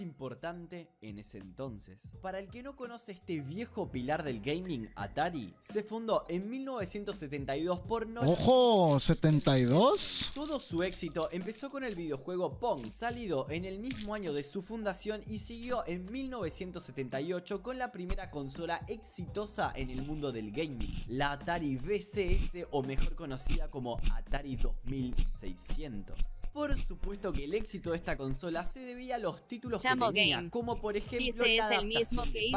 importante en ese entonces. Para el que no conoce este viejo pilar del gaming, Atari, se fundó en 1972 por no... ¡Ojo! ¿72? Todo su éxito empezó con el videojuego Pong, salido en el mismo año de su fundación y siguió en 1978 con la primera consola exitosa en el mundo del gaming, la Atari VCS o mejor conocida como Atari 2600. Por supuesto que el éxito de esta consola se debía a los títulos que tenía, como por ejemplo la el mismo que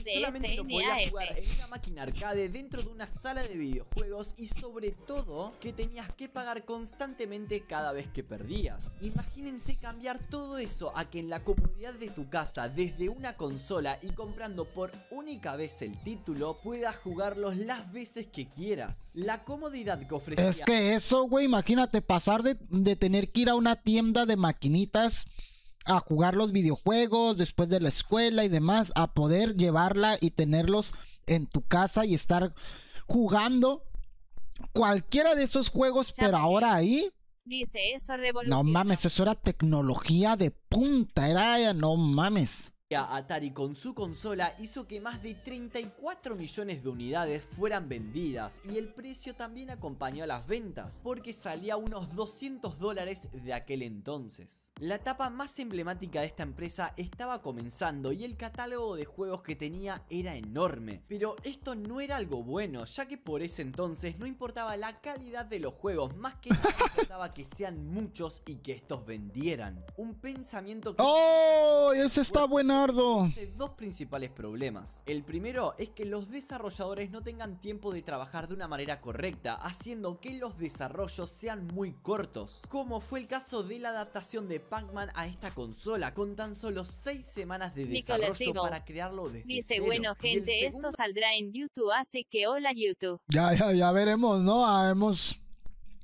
solamente lo podías jugar en una máquina arcade dentro de una sala de videojuegos y sobre todo que tenías que pagar constantemente cada vez que perdías. Imagínense cambiar todo eso a que en la comodidad de tu casa desde una consola y comprando por única vez el título puedas jugarlos las veces que quieras. La comodidad que ofrecía Es que eso, güey, imagínate pasar de de tener que ir a una tienda de maquinitas a jugar los videojuegos después de la escuela y demás, a poder llevarla y tenerlos en tu casa y estar jugando cualquiera de esos juegos, pero ahora ahí. Dice eso, No mames, eso era tecnología de punta, era, no mames. Atari con su consola hizo que más de 34 millones de unidades fueran vendidas y el precio también acompañó a las ventas porque salía unos 200 dólares de aquel entonces. La etapa más emblemática de esta empresa estaba comenzando y el catálogo de juegos que tenía era enorme, pero esto no era algo bueno ya que por ese entonces no importaba la calidad de los juegos más que importaba que sean muchos y que estos vendieran. Un pensamiento que... ¡Oh! ese está bueno! dos principales problemas. El primero es que los desarrolladores no tengan tiempo de trabajar de una manera correcta, haciendo que los desarrollos sean muy cortos, como fue el caso de la adaptación de Pac-Man a esta consola, con tan solo seis semanas de desarrollo para crearlo desde Dice, bueno gente, esto saldrá en YouTube, así que hola YouTube. Ya, ya, ya veremos, ¿no? Ah,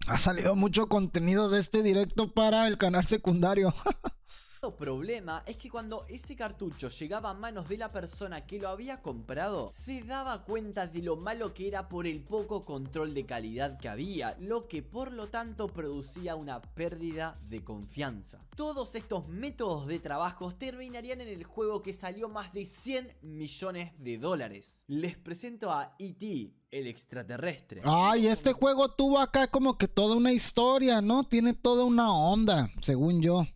ha salido mucho contenido de este directo para el canal secundario. El problema es que cuando ese cartucho llegaba a manos de la persona que lo había comprado, se daba cuenta de lo malo que era por el poco control de calidad que había, lo que por lo tanto producía una pérdida de confianza. Todos estos métodos de trabajo terminarían en el juego que salió más de 100 millones de dólares. Les presento a E.T., el extraterrestre. Ay, este juego tuvo acá como que toda una historia, ¿no? Tiene toda una onda, según yo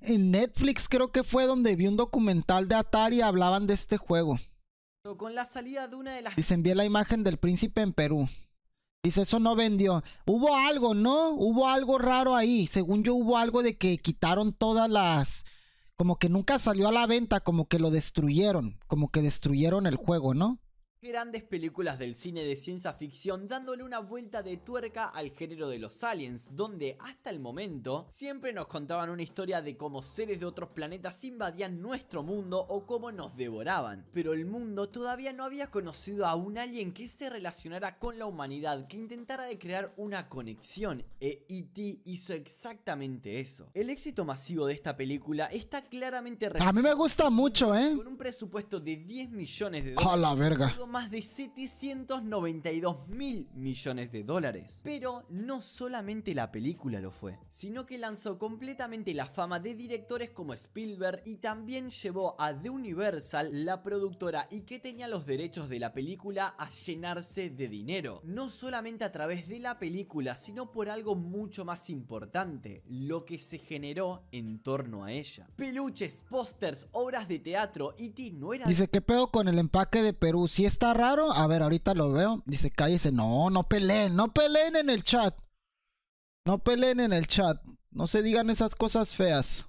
en Netflix creo que fue donde vi un documental de Atari hablaban de este juego. Con la salida de una de las... Dice, envié la imagen del príncipe en Perú. Dice, eso no vendió. Hubo algo, ¿no? Hubo algo raro ahí. Según yo, hubo algo de que quitaron todas las... Como que nunca salió a la venta, como que lo destruyeron, como que destruyeron el juego, ¿no? Grandes películas del cine de ciencia ficción dándole una vuelta de tuerca al género de los aliens, donde hasta el momento siempre nos contaban una historia de cómo seres de otros planetas invadían nuestro mundo o cómo nos devoraban. Pero el mundo todavía no había conocido a un alien que se relacionara con la humanidad, que intentara de crear una conexión, e E.T. hizo exactamente eso. El éxito masivo de esta película está claramente... A mí me gusta mucho, ¿eh? Con un presupuesto de 10 millones de dólares... A la verga más de 792 mil millones de dólares. Pero no solamente la película lo fue, sino que lanzó completamente la fama de directores como Spielberg y también llevó a The Universal, la productora y que tenía los derechos de la película, a llenarse de dinero. No solamente a través de la película, sino por algo mucho más importante, lo que se generó en torno a ella. Peluches, pósters, obras de teatro, y e y no era... Dice, ¿qué pedo con el empaque de Perú? Si es está raro. A ver, ahorita lo veo. Dice, cállese. No, no peleen, no peleen en el chat. No peleen en el chat. No se digan esas cosas feas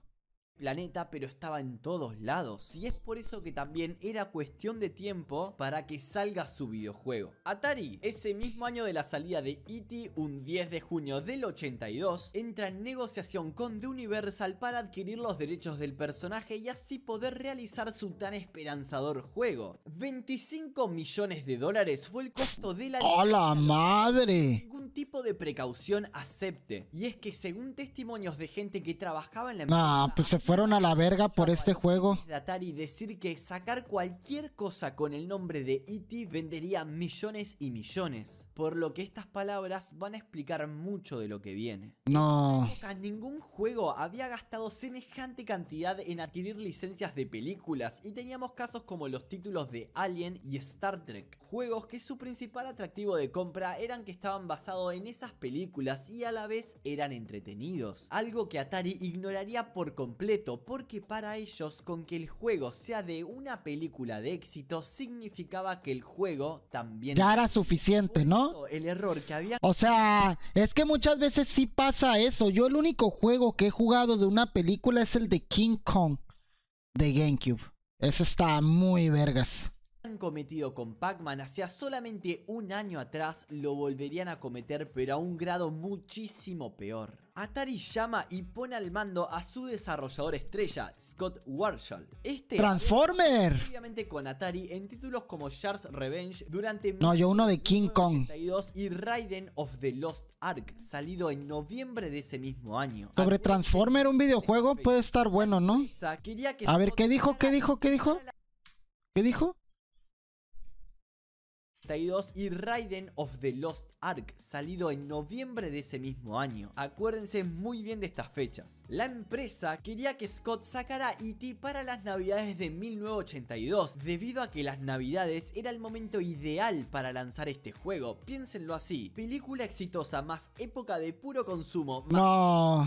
planeta, pero estaba en todos lados. Y es por eso que también era cuestión de tiempo para que salga su videojuego. Atari, ese mismo año de la salida de E.T., un 10 de junio del 82, entra en negociación con The Universal para adquirir los derechos del personaje y así poder realizar su tan esperanzador juego. 25 millones de dólares fue el costo de la... ¡A madre! Ningún tipo de precaución acepte. Y es que según testimonios de gente que trabajaba en la... Pues fueron a la verga por este juego. Atari decir que sacar cualquier cosa con el nombre de E.T. vendería millones y millones. Por lo que estas palabras van a explicar mucho de lo que viene. No. ningún juego había gastado semejante cantidad en adquirir licencias de películas y teníamos casos como los títulos de Alien y Star Trek, juegos que su principal atractivo de compra eran que estaban basados en esas películas y a la vez eran entretenidos, algo que Atari ignoraría por completo porque para ellos con que el juego sea de una película de éxito significaba que el juego también... Ya era suficiente, ¿no? El error que había... O sea, es que muchas veces sí pasa eso. Yo el único juego que he jugado de una película es el de King Kong de GameCube. Ese está muy vergas han cometido con Pac-Man hacia solamente un año atrás lo volverían a cometer pero a un grado muchísimo peor. Atari llama y pone al mando a su desarrollador estrella, Scott Warshall. Este Transformer. Obviamente con Atari en títulos como Shards Revenge durante No, yo uno de King Kong y Raiden of the Lost Ark, salido en noviembre de ese mismo año. Sobre Transformer un videojuego puede estar bueno, ¿no? A ver, ¿qué dijo? ¿Qué dijo? ¿Qué dijo? ¿Qué dijo? y Raiden of the Lost Ark, salido en noviembre de ese mismo año. Acuérdense muy bien de estas fechas. La empresa quería que Scott sacara E.T. para las navidades de 1982, debido a que las navidades era el momento ideal para lanzar este juego. Piénsenlo así, película exitosa más época de puro consumo más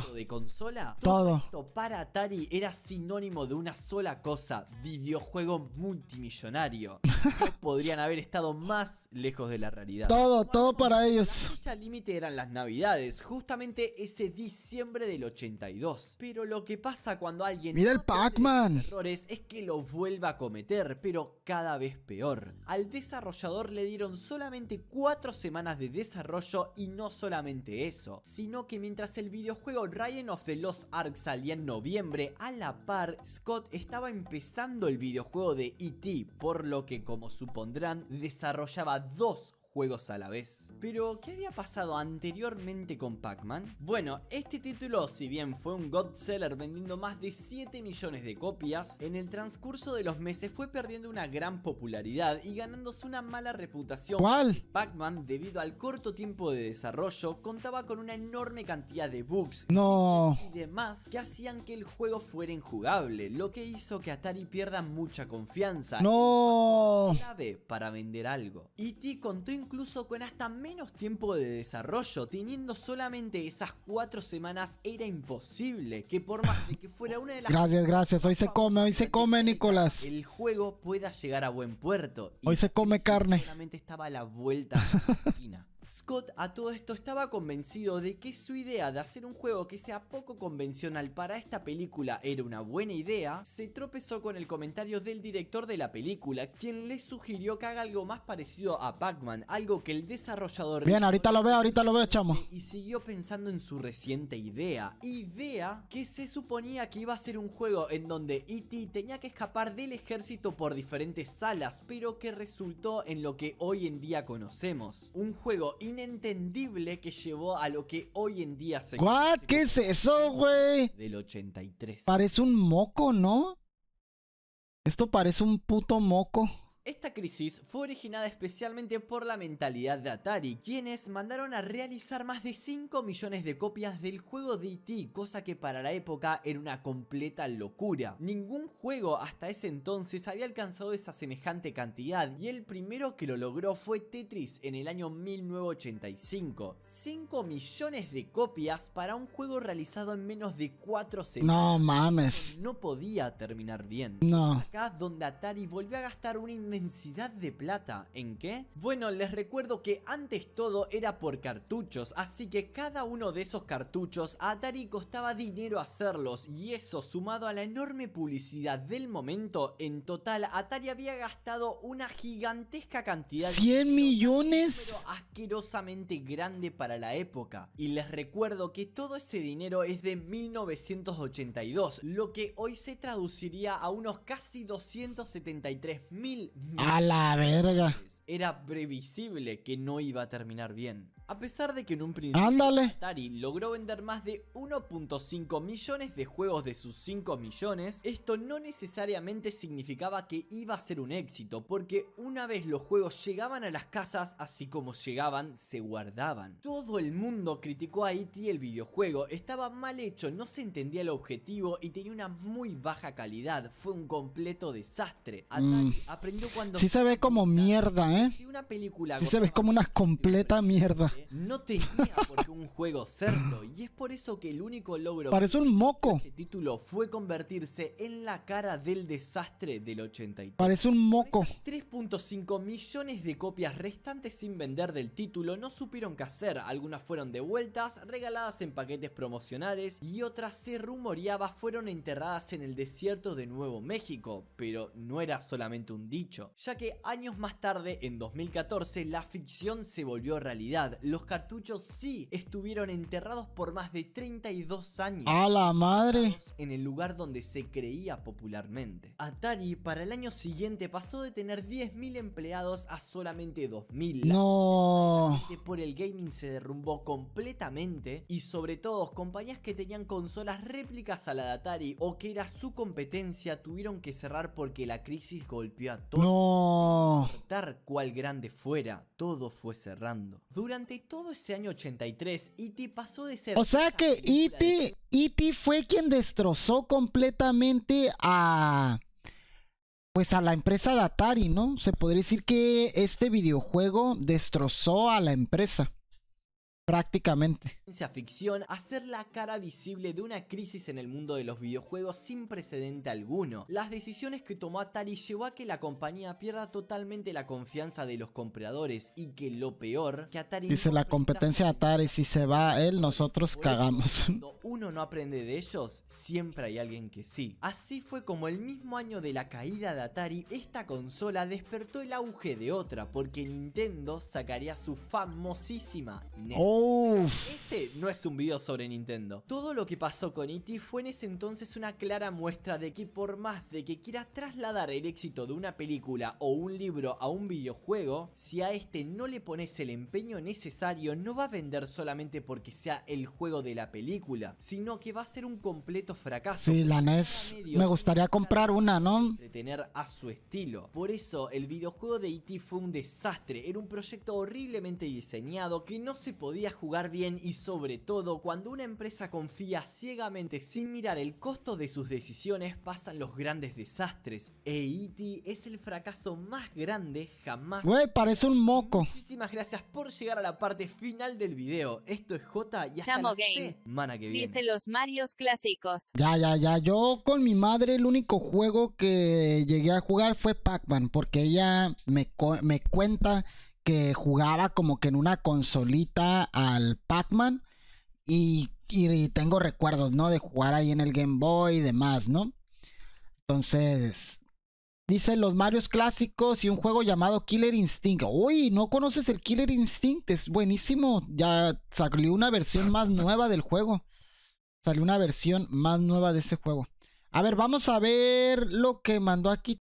no. de consola. Todo. Esto para Atari era sinónimo de una sola cosa, videojuego multimillonario. podrían haber estado más lejos de la realidad. Todo, todo para ellos. La límite eran las navidades, justamente ese diciembre del 82. Pero lo que pasa cuando alguien... Mira el Pac-Man. es que lo vuelva a cometer, pero cada vez peor. Al desarrollador le dieron solamente 4 semanas de desarrollo y no solamente eso, sino que mientras el videojuego Ryan of the Lost Ark salía en noviembre, a la par, Scott estaba empezando el videojuego de E.T., por lo que como supondrán, desarrollar ¡Vamos! dos juegos a la vez. Pero, ¿qué había pasado anteriormente con Pac-Man? Bueno, este título, si bien fue un godseller vendiendo más de 7 millones de copias, en el transcurso de los meses fue perdiendo una gran popularidad y ganándose una mala reputación. ¿Cuál? Pac-Man, debido al corto tiempo de desarrollo, contaba con una enorme cantidad de bugs y demás que hacían que el juego fuera injugable, lo que hizo que Atari pierda mucha confianza. No. Clave para vender algo. E.T. contó incluso con hasta menos tiempo de desarrollo, teniendo solamente esas cuatro semanas era imposible que por más de que fuera una de las... Gracias, gracias, hoy se come, hoy se come Nicolás. El juego pueda llegar a buen puerto. Hoy se come carne. estaba la vuelta la esquina. Scott a todo esto estaba convencido de que su idea de hacer un juego que sea poco convencional para esta película era una buena idea, se tropezó con el comentario del director de la película, quien le sugirió que haga algo más parecido a Pac-Man, algo que el desarrollador... Bien, ahorita lo veo, ahorita lo veo, chamo. Y siguió pensando en su reciente idea, idea que se suponía que iba a ser un juego en donde E.T. tenía que escapar del ejército por diferentes salas, pero que resultó en lo que hoy en día conocemos. Un juego inentendible que llevó a lo que hoy en día se... ¿Qué es eso, güey? Del 83. Parece un moco, ¿no? Esto parece un puto moco. Esta crisis fue originada especialmente por la mentalidad de Atari, quienes mandaron a realizar más de 5 millones de copias del juego DT, e cosa que para la época era una completa locura. Ningún juego hasta ese entonces había alcanzado esa semejante cantidad y el primero que lo logró fue Tetris en el año 1985. 5 millones de copias para un juego realizado en menos de 4 semanas. No mames. No podía terminar bien. No. Acá donde Atari volvió a gastar un densidad de plata. ¿En qué? Bueno, les recuerdo que antes todo era por cartuchos, así que cada uno de esos cartuchos a Atari costaba dinero hacerlos y eso sumado a la enorme publicidad del momento, en total Atari había gastado una gigantesca cantidad de 100 millones, pero asquerosamente grande para la época. Y les recuerdo que todo ese dinero es de 1982, lo que hoy se traduciría a unos casi 273 mil a la verga. Era previsible que no iba a terminar bien. A pesar de que en un principio Atari logró vender más de 1.5 millones de juegos de sus 5 millones, esto no necesariamente significaba que iba a ser un éxito, porque una vez los juegos llegaban a las casas, así como llegaban, se guardaban. Todo el mundo criticó a E.T. el videojuego, estaba mal hecho, no se entendía el objetivo y tenía una muy baja calidad, fue un completo desastre. Mm. Atari aprendió cuando... Sí se, ve como mierda, ¿eh? Si Sí se ve como una completa mierda no tenía por qué un juego serlo, y es por eso que el único logro Parece un moco. de este título fue convertirse en la cara del desastre del 83. Parece un moco. 3.5 millones de copias restantes sin vender del título no supieron qué hacer, algunas fueron devueltas, regaladas en paquetes promocionales y otras se rumoreaba fueron enterradas en el desierto de Nuevo México, pero no era solamente un dicho, ya que años más tarde, en 2014, la ficción se volvió realidad, los cartuchos sí estuvieron enterrados por más de 32 años. ¡A la madre! En el lugar donde se creía popularmente. Atari para el año siguiente pasó de tener 10.000 empleados a solamente 2.000. ¡No! Por el gaming se derrumbó completamente y sobre todo compañías que tenían consolas réplicas a la de Atari o que era su competencia tuvieron que cerrar porque la crisis golpeó a todos. ¡No! Sin importar grande fuera, todo fue cerrando. Durante todo ese año 83, E.T. pasó de ser... O sea que it e E.T. E fue quien destrozó completamente a... Pues a la empresa de Atari, ¿no? Se podría decir que este videojuego destrozó a la empresa. Prácticamente. Ciencia ficción, hacer la cara visible de una crisis en el mundo de los videojuegos sin precedente alguno. Las decisiones que tomó Atari llevó a que la compañía pierda totalmente la confianza de los compradores y que lo peor, que Atari... Dice la competencia de Atari, si se va él, nosotros cagamos. Cuando uno no aprende de ellos, siempre hay alguien que sí. Así fue como el mismo año de la caída de Atari, esta consola despertó el auge de otra porque Nintendo sacaría su famosísima NES. Este no es un video sobre Nintendo. Todo lo que pasó con E.T. fue en ese entonces una clara muestra de que por más de que quieras trasladar el éxito de una película o un libro a un videojuego, si a este no le pones el empeño necesario, no va a vender solamente porque sea el juego de la película, sino que va a ser un completo fracaso. Sí, la NES. Me gustaría comprar una, ¿no? Entretener a su estilo. Por eso, el videojuego de E.T. fue un desastre. Era un proyecto horriblemente diseñado que no se podía jugar bien y sobre todo cuando una empresa confía ciegamente sin mirar el costo de sus decisiones pasan los grandes desastres. EIT es el fracaso más grande jamás. parece un moco. Muchísimas gracias por llegar a la parte final del video. Esto es J y hasta la semana que viene. Dice los Marios clásicos. Ya, ya, ya. Yo con mi madre el único juego que llegué a jugar fue Pac-Man porque ella me, me cuenta que jugaba como que en una consolita al Pac-Man y, tengo recuerdos, ¿no? De jugar ahí en el Game Boy y demás, ¿no? Entonces, dice los Marios clásicos y un juego llamado Killer Instinct. Uy, ¿no conoces el Killer Instinct? Es buenísimo. Ya salió una versión más nueva del juego. Salió una versión más nueva de ese juego. A ver, vamos a ver lo que mandó aquí